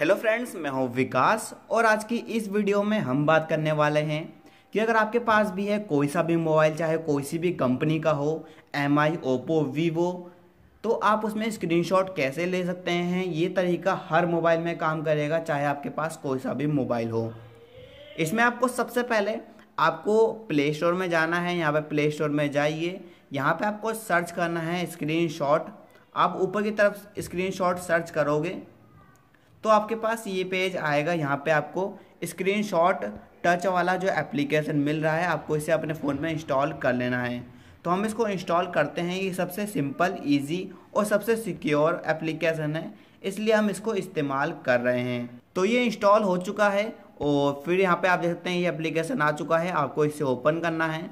hello friends मैं हूं विकास और आज की इस वीडियो में हम बात करने वाले हैं कि अगर आपके पास भी है कोई सा भी मोबाइल चाहे कोई सी भी कंपनी का हो एम आई ओप्पो वीवो तो आप उसमें स्क्रीनशॉट कैसे ले सकते हैं ये तरीका हर मोबाइल में काम करेगा चाहे आपके पास कोई सा भी मोबाइल हो इसमें आपको सबसे पहले आपको प्ले स्टोर में जाना है यहाँ पर प्ले स्टोर में जाइए यहाँ पर आपको सर्च करना है स्क्रीन आप ऊपर की तरफ स्क्रीन सर्च करोगे तो आपके पास ये पेज आएगा यहाँ पे आपको स्क्रीनशॉट टच वाला जो एप्लीकेशन मिल रहा है आपको इसे अपने फ़ोन में इंस्टॉल कर लेना है तो हम इसको इंस्टॉल करते हैं ये सबसे सिंपल इजी और सबसे सिक्योर एप्लीकेशन है इसलिए हम इसको इस्तेमाल कर रहे हैं तो ये इंस्टॉल हो चुका है और फिर यहाँ पे आप देख सकते हैं ये एप्लीकेशन आ चुका है आपको इसे ओपन करना है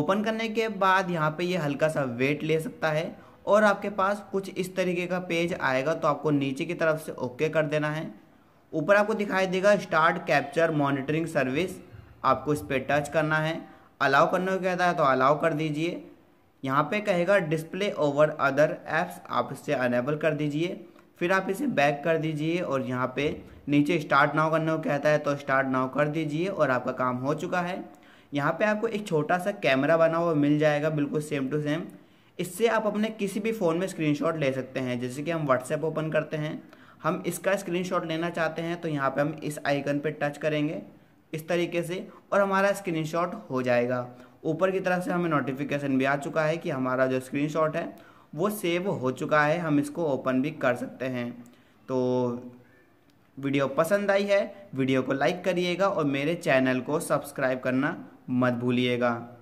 ओपन करने के बाद यहाँ पे ये हल्का सा वेट ले सकता है और आपके पास कुछ इस तरीके का पेज आएगा तो आपको नीचे की तरफ से ओके कर देना है ऊपर आपको दिखाई देगा स्टार्ट कैप्चर मॉनिटरिंग सर्विस आपको इस पर टच करना है अलाउ करने को कहता है तो अलाउ कर दीजिए यहाँ पे कहेगा डिस्प्ले ओवर अदर एप्स आप इसे अनेबल कर दीजिए फिर आप इसे बैक कर दीजिए और यहाँ पे नीचे स्टार्ट नाउ करने को कहता है तो स्टार्ट नाउ कर दीजिए और आपका काम हो चुका है यहाँ पे आपको एक छोटा सा कैमरा बना हुआ मिल जाएगा बिल्कुल सेम टू सेम इससे आप अपने किसी भी फ़ोन में स्क्रीनशॉट ले सकते हैं जैसे कि हम व्हाट्सएप ओपन करते हैं हम इसका स्क्रीनशॉट लेना चाहते हैं तो यहाँ पे हम इस आइकन पे टच करेंगे इस तरीके से और हमारा स्क्रीनशॉट हो जाएगा ऊपर की तरफ से हमें नोटिफिकेशन भी आ चुका है कि हमारा जो स्क्रीनशॉट है वो सेव हो चुका है हम इसको ओपन भी कर सकते हैं तो वीडियो पसंद आई है वीडियो को लाइक करिएगा और मेरे चैनल को सब्सक्राइब करना मत भूलिएगा